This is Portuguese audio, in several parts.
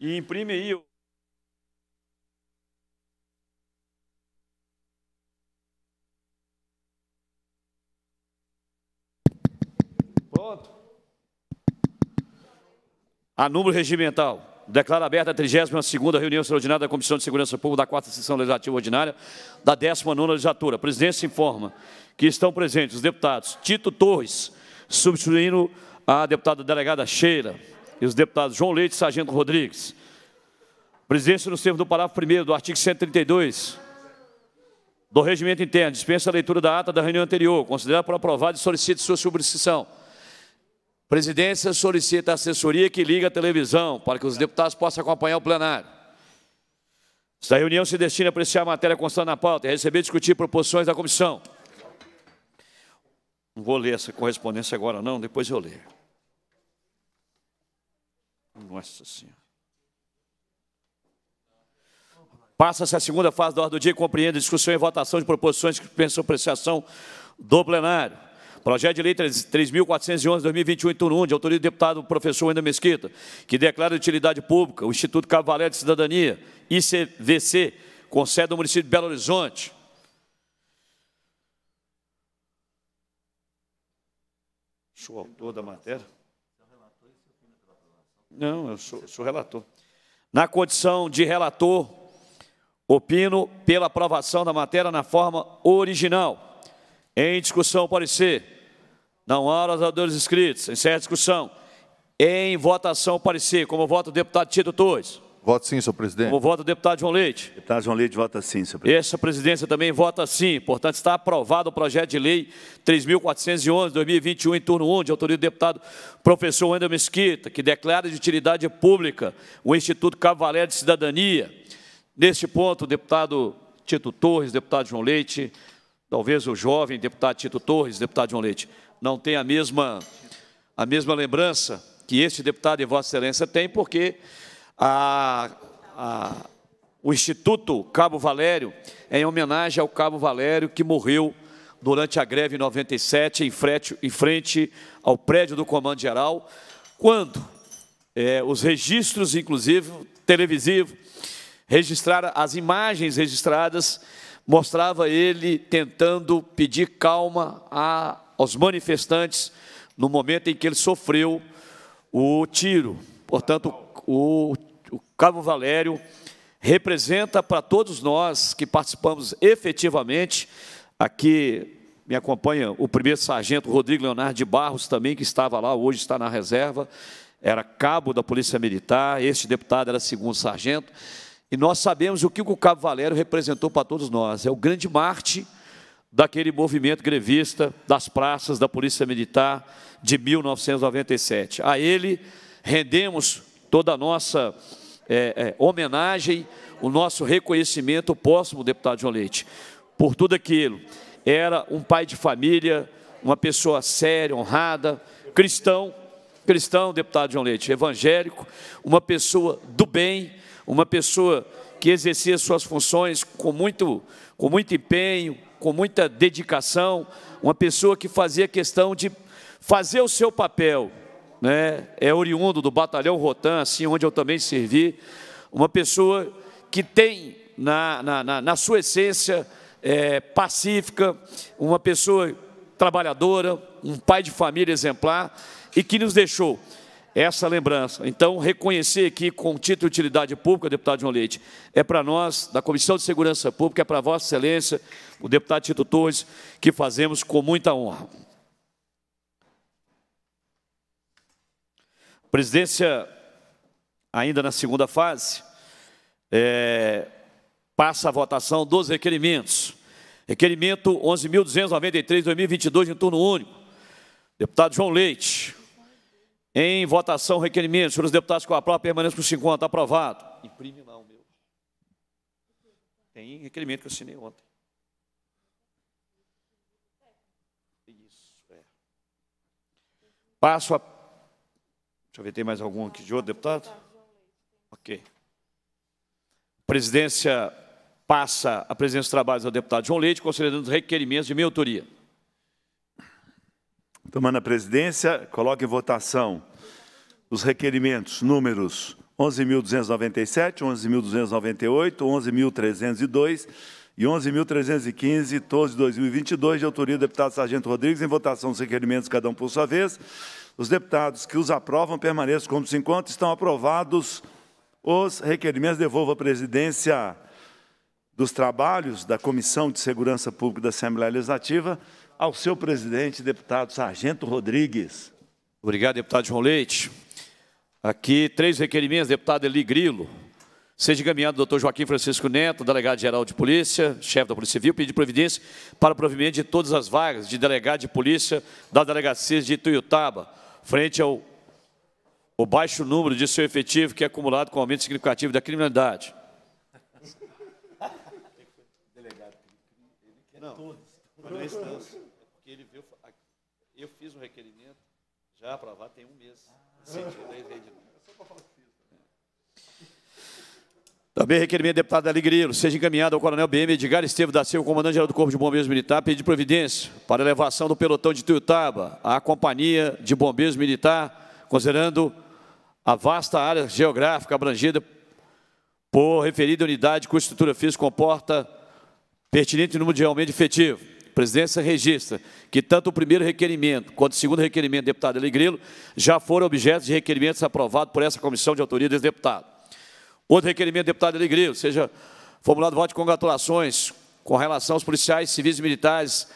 E imprime aí o Pronto. A número regimental. Declaro aberta a 32ª reunião extraordinária da Comissão de Segurança Pública da 4 Sessão Legislativa Ordinária da 19ª Legislatura. A presidência informa que estão presentes os deputados Tito Torres, substituindo a deputada delegada Sheila, e os deputados João Leite e Sargento Rodrigues. Presidência no termos do parágrafo 1 do artigo 132 do Regimento Interno, dispensa a leitura da ata da reunião anterior, considerada por aprovada e solicita sua subscrição. Presidência solicita a assessoria que liga a televisão para que os deputados possam acompanhar o plenário. Esta reunião se destina a apreciar a matéria constante na pauta e receber e discutir proposições da comissão. Não vou ler essa correspondência agora, não, depois eu leio. Nossa Senhora. Passa-se a segunda fase da ordem do dia e compreende a discussão e votação de proposições que pensam apreciação do plenário. Projeto de Lei 3.411-2021, turno 1, de autoria do deputado professor Wendel Mesquita, que declara de utilidade pública o Instituto Cavalé de Cidadania, ICVC, com sede do município de Belo Horizonte. Sou autor da matéria. Não, eu sou, sou relator. Na condição de relator, opino pela aprovação da matéria na forma original. Em discussão, parecer. Não há oradores inscritos. Encerra a discussão. Em votação, parecer. Como vota o deputado Tito Torres. Voto sim, senhor presidente. O voto do deputado João Leite. Deputado João Leite vota sim, senhor presidente. Essa presidência também vota sim. Portanto, está aprovado o projeto de lei 3.411, 2021, em turno 1, de autoria do deputado professor Wendel Mesquita, que declara de utilidade pública o Instituto Cavalé de Cidadania. Neste ponto, o deputado Tito Torres, deputado João Leite, talvez o jovem deputado Tito Torres, deputado João Leite, não tem a mesma, a mesma lembrança que este deputado e Vossa Excelência tem, porque a, a, o Instituto Cabo Valério, em homenagem ao Cabo Valério, que morreu durante a greve em 97, em frente, em frente ao prédio do Comando Geral, quando é, os registros, inclusive televisivo, registraram as imagens registradas, mostrava ele tentando pedir calma a, aos manifestantes no momento em que ele sofreu o tiro. Portanto, o o Cabo Valério representa para todos nós que participamos efetivamente. Aqui me acompanha o primeiro sargento Rodrigo Leonardo de Barros também, que estava lá, hoje está na reserva, era cabo da Polícia Militar, este deputado era segundo sargento, e nós sabemos o que o Cabo Valério representou para todos nós, é o grande marte daquele movimento grevista das praças da Polícia Militar de 1997. A ele rendemos toda a nossa é, é, homenagem, o nosso reconhecimento próximo deputado João Leite, por tudo aquilo. Era um pai de família, uma pessoa séria, honrada, cristão, cristão, deputado João Leite, evangélico, uma pessoa do bem, uma pessoa que exercia suas funções com muito, com muito empenho, com muita dedicação, uma pessoa que fazia questão de fazer o seu papel, né, é oriundo do batalhão Rotan, assim, onde eu também servi, uma pessoa que tem na, na, na, na sua essência é, pacífica, uma pessoa trabalhadora, um pai de família exemplar e que nos deixou essa lembrança. Então, reconhecer aqui com título de utilidade pública, deputado João Leite, é para nós, da Comissão de Segurança Pública, é para Vossa Excelência, o deputado Tito Torres, que fazemos com muita honra. presidência, ainda na segunda fase, é, passa a votação dos requerimentos. Requerimento 11.293, 2022, em turno único. Deputado João Leite. Em votação, requerimento. Senhores deputados, com a prova, permaneçam com 50. Aprovado. Imprime lá o meu. Tem requerimento que eu assinei ontem. Isso, é. Passo a Deixa eu ver, tem mais algum aqui de outro deputado? Ok. Presidência passa a presença dos trabalhos ao deputado João Leite, considerando os requerimentos de minha autoria. Tomando a presidência, coloque em votação os requerimentos números 11.297, 11.298, 11.302 e 11.315, todos de 2022, de autoria do deputado Sargento Rodrigues, em votação dos requerimentos, cada um por sua vez. Os deputados que os aprovam permaneçam como se enquanto estão aprovados os requerimentos, devolvo à presidência dos trabalhos da Comissão de Segurança Pública da Assembleia Legislativa ao seu presidente, deputado Sargento Rodrigues. Obrigado, deputado João Leite. Aqui, três requerimentos, deputado Eli Grilo. Seja encaminhado o doutor Joaquim Francisco Neto, delegado-geral de polícia, chefe da Polícia Civil, pedir providência para o provimento de todas as vagas de delegado de polícia da delegacia de Ituiutaba, frente ao, ao baixo número de seu efetivo que é acumulado com o aumento significativo da criminalidade. Delegado, ele quer não, todos. Mas não é instância. Porque ele viu. Eu fiz um requerimento já aprovado tem um mês. Ah. Sentido, também requerimento do deputado Dali seja encaminhado ao coronel BM Edgar Estevo da Silva, comandante-geral do Corpo de Bombeiros Militar, pedir providência para elevação do pelotão de Tuiutaba à Companhia de Bombeiros Militar, considerando a vasta área geográfica abrangida por referida unidade cuja estrutura física comporta pertinente número de aumento efetivo. A presidência registra que tanto o primeiro requerimento quanto o segundo requerimento deputado Dali já foram objetos de requerimentos aprovados por essa comissão de autoria desse deputado. Outro requerimento, deputado Alegria, seja formulado voto de congratulações com relação aos policiais civis e militares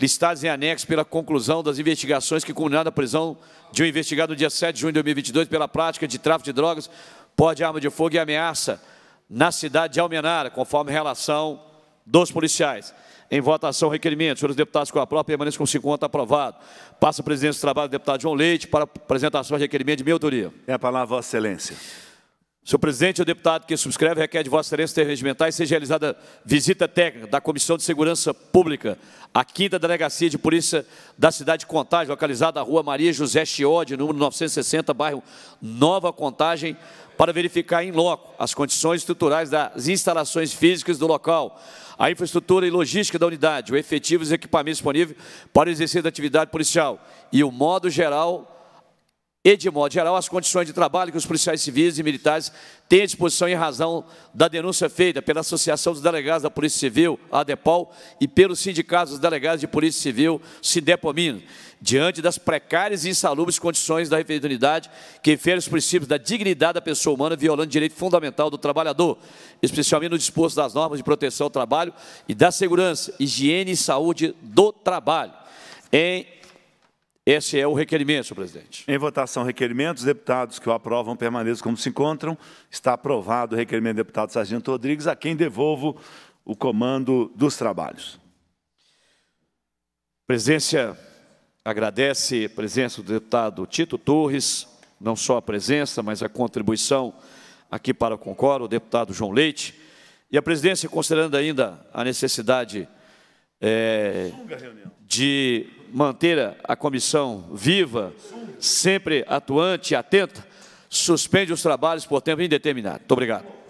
listados em anexo pela conclusão das investigações que culminaram na prisão de um investigado no dia 7 de junho de 2022 pela prática de tráfico de drogas, pode arma de fogo e ameaça na cidade de Almenara, conforme relação dos policiais. Em votação, requerimento. Senhores deputados, com a própria, permanência com 50, aprovado. Passa a presidência do trabalho do deputado João Leite para apresentação de requerimento de minha autoria. É a palavra, Vossa Excelência. Senhor presidente, o deputado que subscreve requer de Vossa Excelência ter regimentais seja realizada visita técnica da Comissão de Segurança Pública à Quinta Delegacia de Polícia da cidade de Contagem, localizada na Rua Maria José Chiode, número 960, bairro Nova Contagem, para verificar em loco as condições estruturais das instalações físicas do local, a infraestrutura e logística da unidade, o efetivo e os equipamentos disponíveis para o exercício da atividade policial e o modo geral e, de modo geral, as condições de trabalho que os policiais civis e militares têm à disposição em razão da denúncia feita pela Associação dos Delegados da Polícia Civil, ADEPOL, e pelos sindicatos dos delegados de Polícia Civil, SINDEPOMIN, diante das precárias e insalubres condições da referida unidade que inferem os princípios da dignidade da pessoa humana, violando o direito fundamental do trabalhador, especialmente no disposto das normas de proteção ao trabalho e da segurança, higiene e saúde do trabalho. Em esse é o requerimento, senhor presidente. Em votação, requerimento. Os deputados que o aprovam permaneçam como se encontram. Está aprovado o requerimento do deputado Sargento Rodrigues, a quem devolvo o comando dos trabalhos. A presidência agradece a presença do deputado Tito Torres, não só a presença, mas a contribuição aqui para o Concoro, o deputado João Leite. E a presidência, considerando ainda a necessidade é, de manter a comissão viva, sempre atuante e atenta, suspende os trabalhos por tempo indeterminado. Muito obrigado.